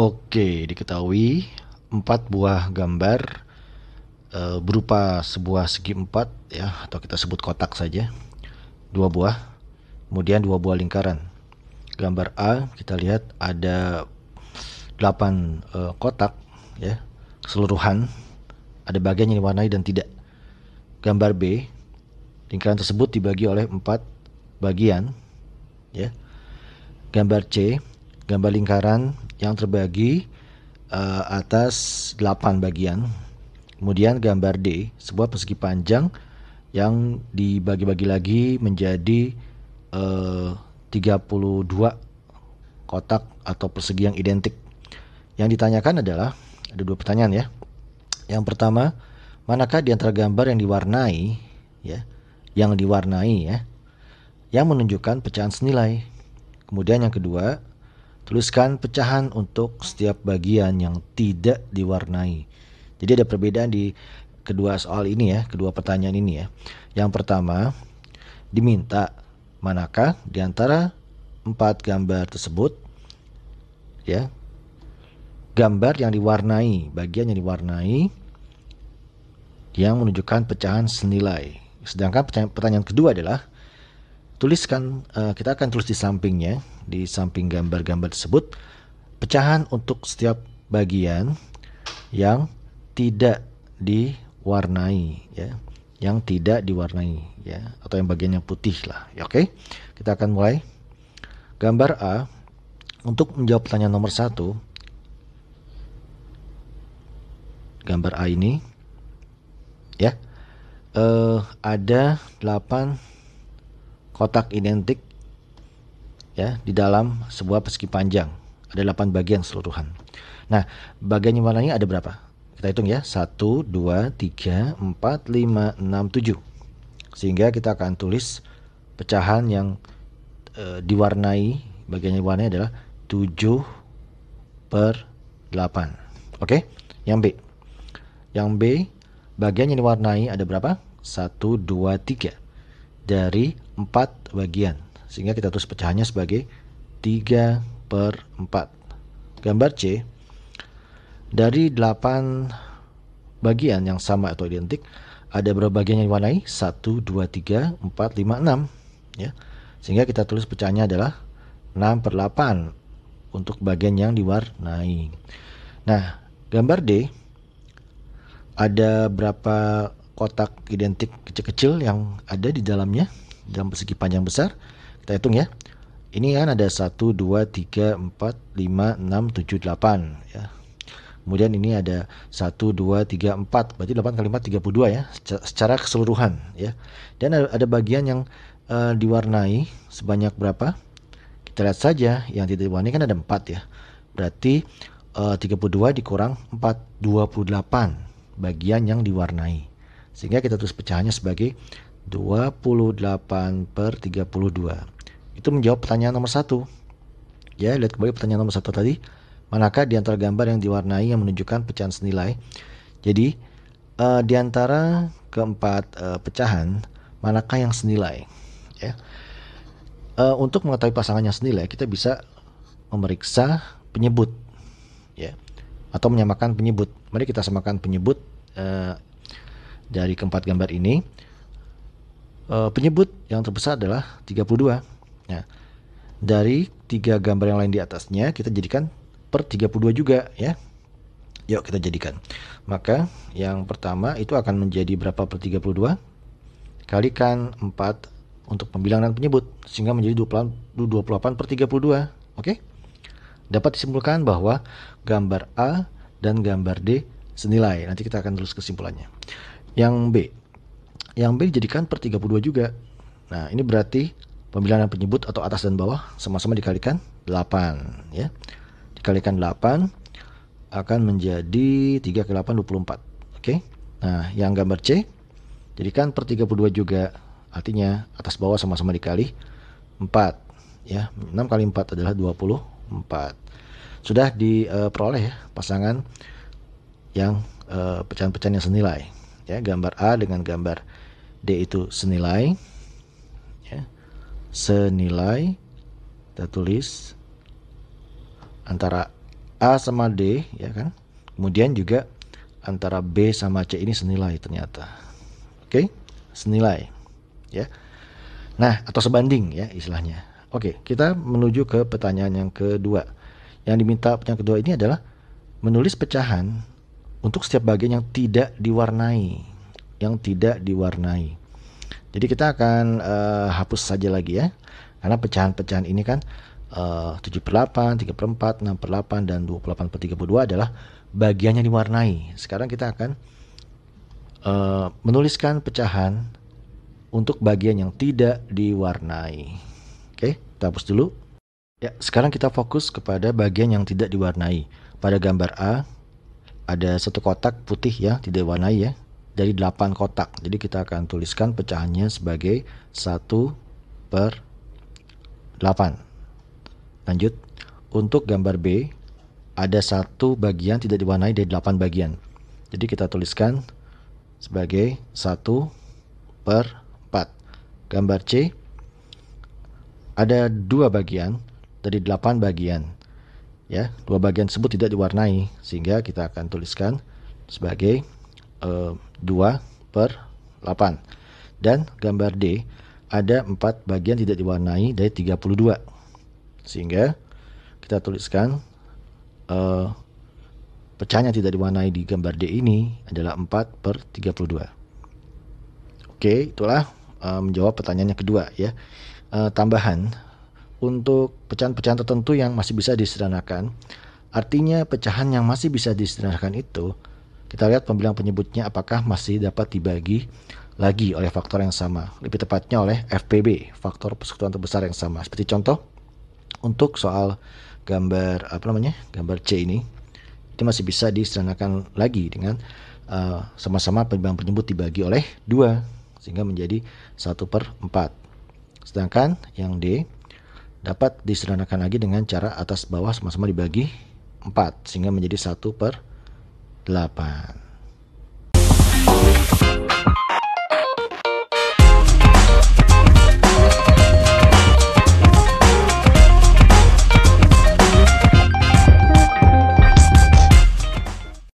Oke, diketahui empat buah gambar e, berupa sebuah segi empat ya atau kita sebut kotak saja dua buah kemudian dua buah lingkaran gambar A kita lihat ada delapan e, kotak ya keseluruhan ada bagian yang diwarnai dan tidak. Gambar B, lingkaran tersebut dibagi oleh empat bagian. Ya. Gambar C, gambar lingkaran yang terbagi uh, atas delapan bagian. Kemudian gambar D, sebuah persegi panjang yang dibagi-bagi lagi menjadi eh, uh, 32 kotak atau persegi yang identik. Yang ditanyakan adalah ada dua pertanyaan ya. Yang pertama, manakah di antara gambar yang diwarnai ya, yang diwarnai ya, yang menunjukkan pecahan senilai. Kemudian yang kedua, tuliskan pecahan untuk setiap bagian yang tidak diwarnai. Jadi ada perbedaan di kedua soal ini ya, kedua pertanyaan ini ya. Yang pertama, diminta manakah di antara empat gambar tersebut ya gambar yang diwarnai, bagian yang diwarnai yang menunjukkan pecahan senilai. Sedangkan pertanyaan kedua adalah tuliskan eh, kita akan tulis di sampingnya, di samping gambar-gambar tersebut pecahan untuk setiap bagian yang tidak diwarnai ya, yang tidak diwarnai ya atau yang bagian yang putih lah. Ya, Oke. Okay? Kita akan mulai. Gambar A untuk menjawab pertanyaan nomor satu gambar A ini ya uh, ada 8 kotak identik ya di dalam sebuah persegi panjang ada 8 bagian seluruhan nah bagian yang warnanya ada berapa kita hitung ya 1 2 3 4 5 6 7 sehingga kita akan tulis pecahan yang e, diwarnai bagian yang warnanya adalah 7 per 8 oke okay? yang B yang B Bagian yang diwarnai ada berapa? 1, 2, 3 dari 4 bagian. Sehingga kita tulis pecahannya sebagai 3 per 4. Gambar C, dari 8 bagian yang sama atau identik, ada berapa bagian yang diwarnai? 1, 2, 3, 4, 5, 6. Ya. Sehingga kita tulis pecahannya adalah 6 per 8 untuk bagian yang diwarnai. Nah, gambar D ada berapa kotak identik kecil-kecil yang ada di dalamnya dalam persegi panjang besar. Kita hitung ya. Ini kan ada 1 2 3 4 5 6 7 8 ya. Kemudian ini ada 1 2 3 4. Berarti 8 kali 4 32 ya secara keseluruhan ya. Dan ada bagian yang uh, diwarnai sebanyak berapa? Kita lihat saja yang tidak diwarnai kan ada 4 ya. Berarti eh, uh, 32 dikurang 4 28 bagian yang diwarnai. Sehingga kita terus pecahannya sebagai 28 per 32. Itu menjawab pertanyaan nomor satu. Ya, lihat kembali pertanyaan nomor satu tadi. Manakah di antara gambar yang diwarnai yang menunjukkan pecahan senilai? Jadi, uh, di antara keempat uh, pecahan, manakah yang senilai? Ya. Uh, untuk mengetahui pasangannya senilai, kita bisa memeriksa penyebut atau menyamakan penyebut. Mari kita samakan penyebut eh, dari keempat gambar ini. Eh, penyebut yang terbesar adalah 32. Nah, ya. dari tiga gambar yang lain di atasnya kita jadikan per 32 juga ya. Yuk kita jadikan. Maka yang pertama itu akan menjadi berapa per 32? Kalikan 4 untuk pembilangan penyebut sehingga menjadi 28 per 32. Oke? Okay? Dapat disimpulkan bahwa gambar A dan gambar D senilai. Nanti kita akan terus kesimpulannya. Yang B. Yang B dijadikan per 32 juga. Nah, ini berarti pemilihan penyebut atau atas dan bawah sama-sama dikalikan 8 ya. Dikalikan 8 akan menjadi 3 ke 8 24. Oke. Nah, yang gambar C jadikan per 32 juga. Artinya atas bawah sama-sama dikali 4 ya. 6 kali 4 adalah 24. 4. Sudah diperoleh ya pasangan yang eh, pecahan-pecahan yang senilai. Ya, gambar A dengan gambar D itu senilai. Ya. Senilai kita tulis antara A sama D ya kan. Kemudian juga antara B sama C ini senilai ternyata. Oke, senilai ya. Nah, atau sebanding ya istilahnya. Oke, kita menuju ke pertanyaan yang kedua. Yang diminta pertanyaan kedua ini adalah menulis pecahan untuk setiap bagian yang tidak diwarnai, yang tidak diwarnai. Jadi kita akan uh, hapus saja lagi ya. Karena pecahan-pecahan ini kan eh, uh, 7 per 8, 3 per 4, 6 per 8, dan 28 per 32 adalah bagiannya diwarnai. Sekarang kita akan uh, menuliskan pecahan untuk bagian yang tidak diwarnai. Oke, kita hapus dulu. Ya, sekarang kita fokus kepada bagian yang tidak diwarnai. Pada gambar A, ada satu kotak putih ya, tidak diwarnai ya, dari 8 kotak. Jadi kita akan tuliskan pecahannya sebagai 1 per 8. Lanjut, untuk gambar B, ada satu bagian tidak diwarnai dari 8 bagian. Jadi kita tuliskan sebagai 1 per 4. Gambar C, ada dua bagian dari delapan bagian. Ya, dua bagian tersebut tidak diwarnai sehingga kita akan tuliskan sebagai uh, per 8. Dan gambar D ada empat bagian tidak diwarnai dari 32. Sehingga kita tuliskan uh, pecahan tidak diwarnai di gambar D ini adalah 4 per 32. Oke, itulah eh, menjawab pertanyaannya pertanyaan yang kedua ya uh, tambahan untuk pecahan-pecahan tertentu yang masih bisa disederhanakan. Artinya pecahan yang masih bisa disederhanakan itu kita lihat pembilang penyebutnya apakah masih dapat dibagi lagi oleh faktor yang sama, lebih tepatnya oleh FPB, faktor persekutuan terbesar yang sama. Seperti contoh untuk soal gambar apa namanya? gambar C ini itu masih bisa disederhanakan lagi dengan eh, sama-sama uh, pembilang penyebut dibagi oleh dua sehingga menjadi satu per 4. Sedangkan yang D dapat disederhanakan lagi dengan cara atas bawah sama-sama dibagi 4 sehingga menjadi 1 per 8.